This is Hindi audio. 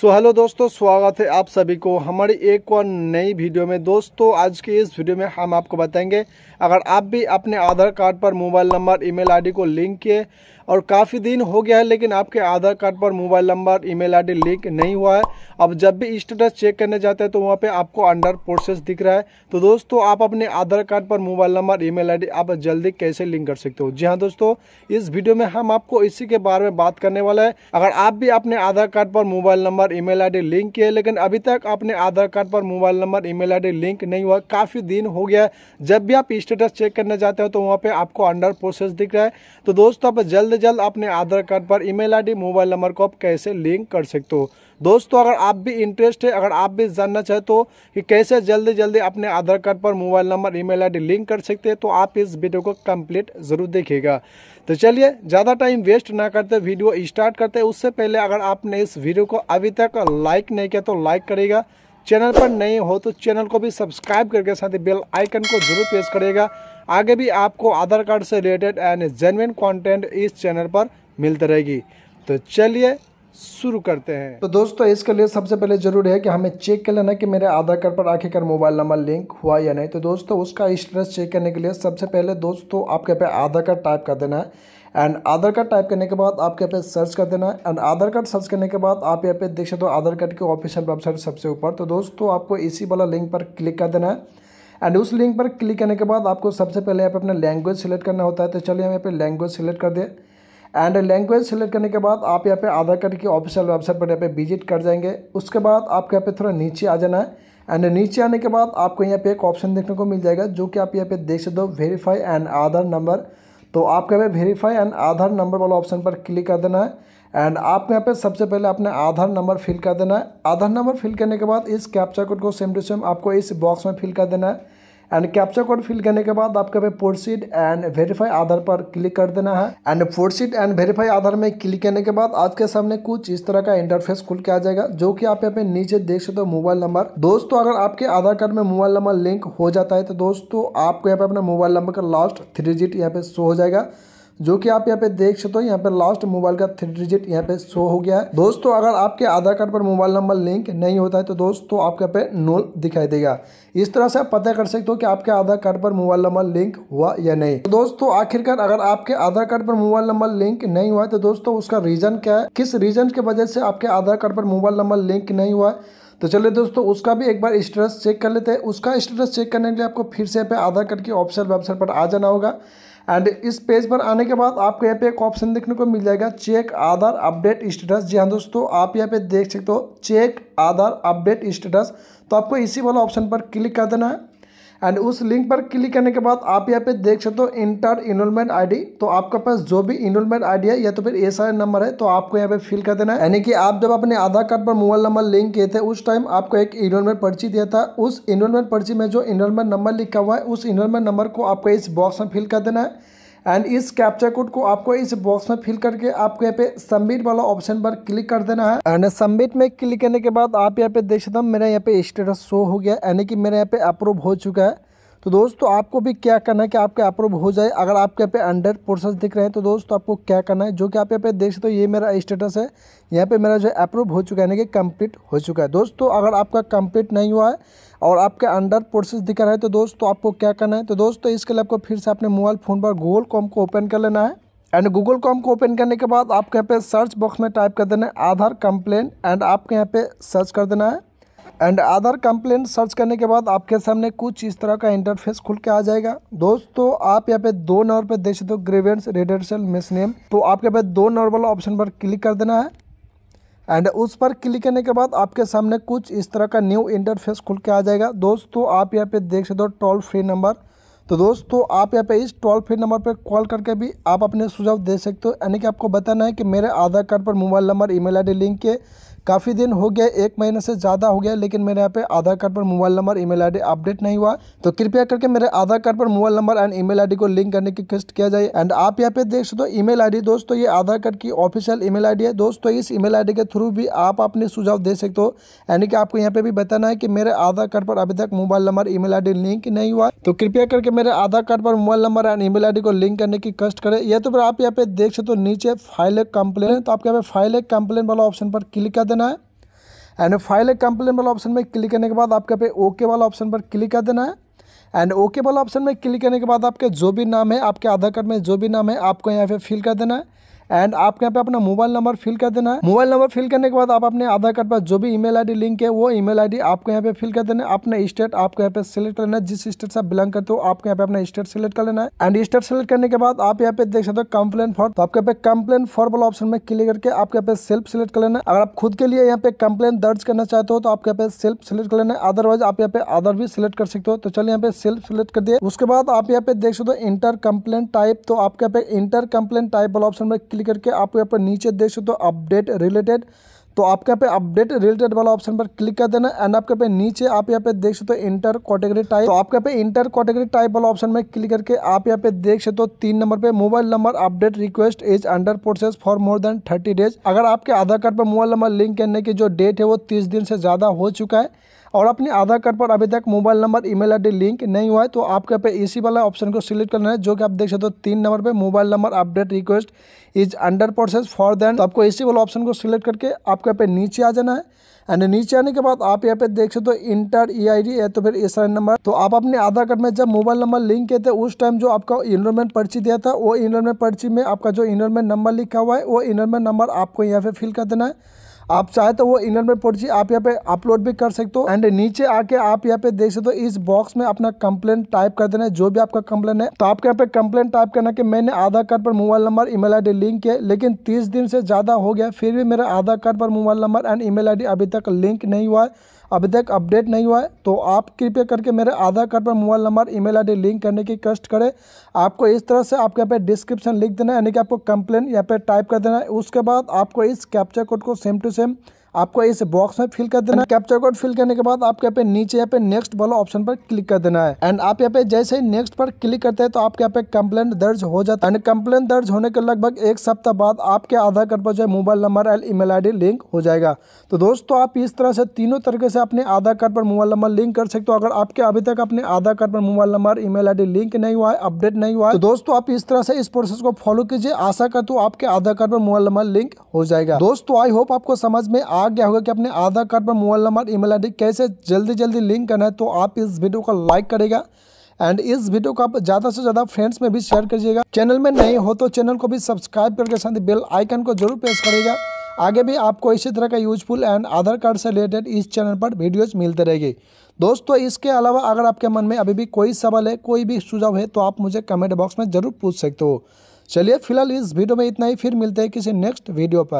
सो so, हेलो दोस्तों स्वागत है आप सभी को हमारी एक और नई वीडियो में दोस्तों आज के इस वीडियो में हम आपको बताएंगे अगर आप भी अपने आधार कार्ड पर मोबाइल नंबर ईमेल आईडी को लिंक किए और काफ़ी दिन हो गया है लेकिन आपके आधार कार्ड पर mobile number email ID link नहीं हुआ है अब जब भी स्टेटस चेक करने जाते हैं तो वहाँ पर आपको अंडर प्रोसेस दिख रहा है तो दोस्तों आप अपने आधार कार्ड पर मोबाइल नंबर ई मेल आप जल्दी कैसे लिंक कर सकते हो जी हाँ दोस्तों इस वीडियो में हम आपको इसी के बारे में बात करने वाला है अगर आप भी अपने आधार कार्ड पर mobile number number email ID link किया है लेकिन अभी तक आपने आधार कार्ड पर mobile number email ID link नहीं हुआ काफ़ी दिन हो गया जब भी आप स्टेटस चेक करने जाते हो तो वहाँ पर आपको अंडर प्रोसेस दिख रहा है तो दोस्तों आप जल्द जल्द अपने आधार कार्ड पर ईमेल आईडी मोबाइल नंबर को आप कैसे लिंक कर सकते हो दोस्तों अगर आप भी इंटरेस्ट है अगर आप भी जानना चाहते हो तो कि कैसे जल्दी जल्दी अपने आधार कार्ड पर mobile number email ID link कर सकते हैं तो आप इस वीडियो को कंप्लीट ज़रूर देखिएगा तो चलिए ज़्यादा टाइम वेस्ट ना करते वीडियो स्टार्ट करते उससे पहले अगर आपने इस वीडियो को अभी तक तक लाइक नहीं किया तो लाइक करेगा चैनल पर नए हो तो चैनल को भी सब्सक्राइब करके साथ ही बेल आइकन को जरूर प्रेस करेगा आगे भी आपको आधार कार्ड से रिलेटेड एंड जेनविन कंटेंट इस चैनल पर मिलती रहेगी तो चलिए शुरू करते हैं तो दोस्तों इसके लिए सबसे पहले जरूरी है कि हमें चेक कर लेना कि मेरे आधार कार्ड पर आखिरकार मोबाइल नंबर लिंक हुआ या नहीं तो दोस्तों उसका स्टेटस चेक करने के लिए सबसे पहले दोस्तों आपके पे आधार कार्ड टाइप कर देना है एंड आधार कार्ड टाइप करने के बाद आपके यहाँ पे सर्च कर देना है एंड आधार कार्ड सर्च करने के बाद आप यहाँ पे देख सकते हो आधार कार्ड के ऑफिशियल वेबसाइट सबसे ऊपर तो दोस्तों आपको इसी वाला लिंक पर क्लिक कर देना है एंड उस लिंक पर क्लिक करने के बाद आपको सबसे पहले यहाँ पे अपना लैंग्वेज सेलेक्ट करना होता है तो चलिए हम यहाँ पे लैंग्वेज सेलेक्ट कर दें एंड लैंग्वेज सेलेक्ट करने के बाद आप यहाँ पे आधार कार्ड की ऑफिशियल वेबसाइट पर यहाँ पे विजिट कर जाएंगे उसके बाद आपके यहाँ पे थोड़ा नीचे आ जाना है एंड नीचे आने के बाद आपको यहाँ पे एक ऑप्शन देखने को मिल जाएगा जो कि आप यहाँ पे देख सकते हो वेरीफाई एंड आधार नंबर तो आपको यहाँ पे वेरीफाई एंड आधार नंबर वाला ऑप्शन पर क्लिक कर देना है एंड आपको यहाँ पे सबसे पहले अपने आधार नंबर फिल कर देना है आधार नंबर फिल करने के बाद इस कैप्चा कोड को सेम टू सेम आपको इस बॉक्स में फिल कर देना है एंड कैप्चा कोड फिल करने के बाद आपको पे प्रोसीड एंड वेरीफाई आधार पर क्लिक कर देना है and proceed and verify Aadhaar में क्लिक करने के बाद आपके सामने कुछ इस तरह का इंटरफेस खुल के आ जाएगा जो कि आप यहाँ पे नीचे देख सकते हो मोबाइल नंबर दोस्तों अगर आपके आधार कार्ड में मोबाइल नंबर लिंक हो जाता है तो दोस्तों आपको यहाँ पे अपना मोबाइल नंबर का लास्ट थ्री डिजिट यहाँ पे शो हो जाएगा जो कि आप यहाँ पे देख सकते हो यहाँ पे लास्ट मोबाइल का थ्री डिजिट यहाँ पे शो हो गया है दोस्तों अगर आपके आधार कार्ड पर मोबाइल नंबर लिंक नहीं होता है तो दोस्तों आपके यहाँ पे नोल दिखाई देगा इस तरह से आप पता कर सकते हो कि आपके आधार कार्ड पर मोबाइल नंबर लिंक हुआ या नहीं तो दोस्तों आखिरकार अगर आपके आधार कार्ड पर मोबाइल नंबर लिंक नहीं हुआ है तो दोस्तों उसका रीजन क्या है किस रीजन की वजह से आपके आधार कार्ड पर मोबाइल नंबर लिंक नहीं हुआ है तो चलिए दोस्तों उसका भी एक बार स्टेटस चेक कर लेते हैं उसका स्टेटस चेक करने के लिए आपको फिर से यहाँ पे आधार कार्ड की ऑप्शन वेबसाइट पर आ जाना होगा एंड इस पेज पर आने के बाद आपको यहाँ पे एक ऑप्शन देखने को मिल जाएगा चेक आधार अपडेट स्टेटस जी हाँ दोस्तों आप यहाँ पे देख सकते हो चेक आधार अपडेट स्टेटस तो आपको इसी वाला ऑप्शन पर क्लिक कर देना है एंड उस लिंक पर क्लिक करने के बाद आप यहाँ पे देख सकते हो इंटर इनोलमेंट आईडी तो आपके पास जो भी इनोलमेंट आईडी है या तो फिर एस नंबर है तो आपको यहाँ पे फिल कर देना है यानी कि आप जब अपने आधार कार्ड पर मोबाइल नंबर लिंक किए थे उस टाइम आपको एक इनोलमेंट पर्ची दिया था उस इनोलमेंट पर्ची में जो इनोलमेंट नंबर लिखा हुआ है उस इनोलमेंट नंबर को आपको इस बॉक्स में फिल कर देना है एंड इस कैप्चा कोड को आपको इस बॉक्स में फिल करके आपको यहाँ पे सबमिट वाला ऑप्शन पर क्लिक कर देना है एंड सबमिट में क्लिक करने के बाद आप यहाँ पे देख सकते हो मेरा यहाँ पे स्टेटस शो हो गया यानी कि मेरा यहाँ पे अप्रूव हो चुका है तो दोस्तों आपको भी क्या करना है कि आपका अप्रूव हो जाए अगर आपके यहाँ पे अंडर प्रोसेस दिख रहे हैं तो दोस्तों आपको क्या करना है जो कि आप यहाँ पे देख सकते हो ये मेरा स्टेटस है यहाँ पे मेरा जो अप्रूव हो चुका है यानी कि कंप्लीट हो चुका है दोस्तों अगर आपका कंप्लीट नहीं हुआ है और आपके अंडर प्रोसेस दिख रहा है तो दोस्तों आपको क्या करना है तो दोस्तों इसके लिए आपको फिर से अपने मोबाइल फ़ोन पर गूगल कॉम को ओपन कर लेना है एंड गूगल कॉम को ओपन करने के बाद आपके यहाँ पे सर्च बॉक्स में टाइप कर देना है आधार कंप्लेन एंड आपके यहाँ पे सर्च कर देना है एंड अदर कंप्लेंट सर्च करने के बाद आपके सामने कुछ इस तरह का इंटरफेस खुल के आ जाएगा दोस्तों आप यहाँ पे दो नंबर पे देख सकते हो ग्रेवेंस रेडेंशियल मिस नेम तो आपके पे दो नंबर वाला ऑप्शन पर क्लिक कर देना है एंड उस पर क्लिक करने के बाद आपके सामने कुछ इस तरह का न्यू इंटरफेस खुल के आ जाएगा दोस्तों आप यहाँ पे देख सकते हो टोल फ्री नंबर तो दोस्तों आप यहाँ पे इस टोल फ्री नंबर पर कॉल करके भी आप अपने सुझाव दे सकते हो यानी कि आपको बताना है कि मेरे आधार कार्ड पर mobile number email ID link के काफ़ी दिन हो गया एक महीने से ज़्यादा हो गया लेकिन मेरे यहाँ पे आधार कार्ड पर mobile number email ID update नहीं हुआ तो कृपया करके मेरे आधार कार्ड पर mobile number and email ID को लिंक करने की रिक्वेस्ट किया जाए एंड आप यहाँ पे देख सकते हो ईमेल आईडी दोस्तों ये आधार कार्ड की ऑफिशियल ईमेल आईडी है दोस्तों इस ईमेल आईडी के थ्रू भी आप अपने सुझाव दे सकते हो यानी कि आपको यहाँ पे भी बताना है कि मेरे आधार कार्ड पर अभी तक mobile number email ID link नहीं हुआ तो कृपया करके मेरे आधार कार्ड पर mobile number and email ID को लिंक करने की कष्ट करें या तो फिर आप यहाँ पे देख सकते हो नीचे फाइल एक कंप्लेन तो आप यहाँ पे फाइल एक कंप्लेन वाला ऑप्शन पर क्लिक कर देना है एंड फाइल ए कंप्लेन वाला ऑप्शन में क्लिक करने के बाद आपके पे ओके वाला ऑप्शन पर क्लिक कर देना है एंड ओके वाला ऑप्शन में क्लिक करने के बाद आपके जो भी नाम है आपके आधार कार्ड में जो भी नाम है आपको यहाँ पे फिल कर देना है एंड आपके यहाँ पे अपना मोबाइल नंबर फिल कर देना है मोबाइल नंबर फिल करने के बाद आप अपने आधार कार्ड पर जो भी ईमेल आईडी लिंक है वो ईमेल आईडी आपको यहाँ पे फिल कर देना है अपना स्टेट आपको यहाँ पे सिलेक्ट करना है जिस स्टेट से आप बिलोंग करते हो आपको यहाँ पे अपना स्टेट सिलेक्ट कर लेना है एंड स्टेट सिलेक्ट करने के बाद आप यहाँ पे देख सकते हो कंप्लेन फॉर तो आपके पे कंप्लेन फॉर वाला ऑप्शन में क्लिक करके आपके यहाँ पे सेल्फ सिलेक्ट कर लेना है अगर आप खुद के लिए यहाँ पे कंप्लेन दर्ज करना चाहते हो तो आपके यहाँ पे सेल्फ सिलेक्ट कर लेना है अदरवाइज आप यहाँ पे अदर भी सिलेक्ट कर सकते हो तो चलिए यहाँ पे सेल्फ सिलेक्ट कर दिया उसके बाद आप यहाँ पे देख सकते हो इंटर कंप्लेन टाइप तो आपके यहाँ पे इंटर कंप्लेन टाइप वाला ऑप्शन में क्लिक क्लिक करके आप यहाँ पर नीचे देख सकते हो अपडेट रिलेटेड तो आपके यहाँ पे अपडेट रिलेटेड वाला ऑप्शन पर क्लिक कर देना एंड आपके पे नीचे आप यहाँ पे देख सकते हो इंटर कैटेगरी टाइप तो आपके पे इंटर कैटेगरी टाइप वाला ऑप्शन में क्लिक करके आप यहाँ पे देख सकते हो तीन नंबर पे mobile number update request is under process for more than thirty days अगर आपके आधार कार्ड पर मोबाइल नंबर लिंक करने की जो डेट है वो तीस दिन से ज़्यादा हो चुका है और अपने आधार कार्ड पर अभी तक mobile number email ID link नहीं हुआ है तो आपके पे इसी वाला ऑप्शन को सिलेक्ट करना है जो कि आप देख सकते हो तीन नंबर पे mobile number update request is under process for than तो आपको इसी वाला ऑप्शन को सिलेक्ट करके आपके पे नीचे आ जाना है एंड नीचे आने के बाद आप यहाँ पे देख सकते हो तो इंटर ई आई डी या तो फिर एस आई नंबर तो आप अपने आधार कार्ड में जब मोबाइल नंबर लिंक किए थे उस टाइम जो आपका इनरोलमेंट पर्ची दिया था वो इनरोलमेंट पर्ची में आपका जो इनरोलमेंट नंबर लिखा हुआ है वो इनरोलमेंट नंबर आपको यहाँ पे फिल कर देना है आप चाहे तो वो इनर में पहुंची आप यहाँ पे अपलोड भी कर सकते हो एंड नीचे आके आप यहाँ पे देख सकते हो इस बॉक्स में अपना कंप्लेन टाइप कर देना है जो भी आपका कंप्लेन है तो आपके यहाँ पे कंप्लेन टाइप करना कि मैंने आधार कार्ड पर mobile number email link है लेकिन तीस दिन से ज़्यादा हो गया फिर भी मेरा आधार कार्ड पर mobile number and email अभी तक लिंक नहीं हुआ है अभी तक अपडेट नहीं हुआ है तो आप कृपया करके मेरे आधार कार्ड पर mobile number email ID link करने की कष्ट करें आपको इस तरह से आपके यहाँ पे डिस्क्रिप्शन लिख देना है यानी कि आपको कंप्लेन यहाँ पे टाइप कर देना है उसके बाद आपको इस कैप्चर कोड को सेम टू सेम आपको इस बॉक्स में फिल कर देना है कैप्चर कोड फिल करने के बाद आपके यहाँ पे नीचे यहाँ पे नेक्स्ट वाला ऑप्शन पर क्लिक कर देना है एंड आप यहाँ पे जैसे ही नेक्स्ट पर क्लिक करते हैं तो आपके यहाँ पे कंप्लेंट दर्ज हो जाता है एंड कंप्लेंट दर्ज होने के लगभग एक सप्ताह बाद आपके आधार कार्ड पर जो है mobile number and email link हो जाएगा तो दोस्तों आप इस तरह से तीनों तरीके से अपने आधार कार्ड पर मोबाइल नंबर लिंक कर सकते हो अगर आपके अभी तक अपने आधार कार्ड पर mobile number email link नहीं हुआ है अपडेट नहीं हुआ है तो दोस्तों आप इस तरह से इस प्रोसेस को फॉलो कीजिए आशा करते हो आपके आधार कार्ड पर मोबाइल नंबर लिंक हो जाएगा दोस्तों आई होप आपको समझ में आ आ गया होगा कि अपने आधार कार्ड पर मोबाइल नंबर ईमेल आईडी कैसे जल्दी जल्दी लिंक करना है तो आप इस वीडियो को लाइक करेगा एंड इस वीडियो को आप ज़्यादा से ज़्यादा फ्रेंड्स में भी शेयर करिएगा चैनल में नहीं हो तो चैनल को भी सब्सक्राइब करके साथ ही बेल आइकन को जरूर प्रेस करेगा आगे भी आपको इसी तरह का यूजफुल एंड आधार कार्ड से रिलेटेड इस चैनल पर वीडियोज मिलते रहेंगे दोस्तों इसके अलावा अगर आपके मन में अभी भी कोई सवाल है कोई भी सुझाव है तो आप मुझे कमेंट बॉक्स में ज़रूर पूछ सकते हो चलिए फिलहाल इस वीडियो में इतना ही फिर मिलते हैं किसी नेक्स्ट वीडियो पर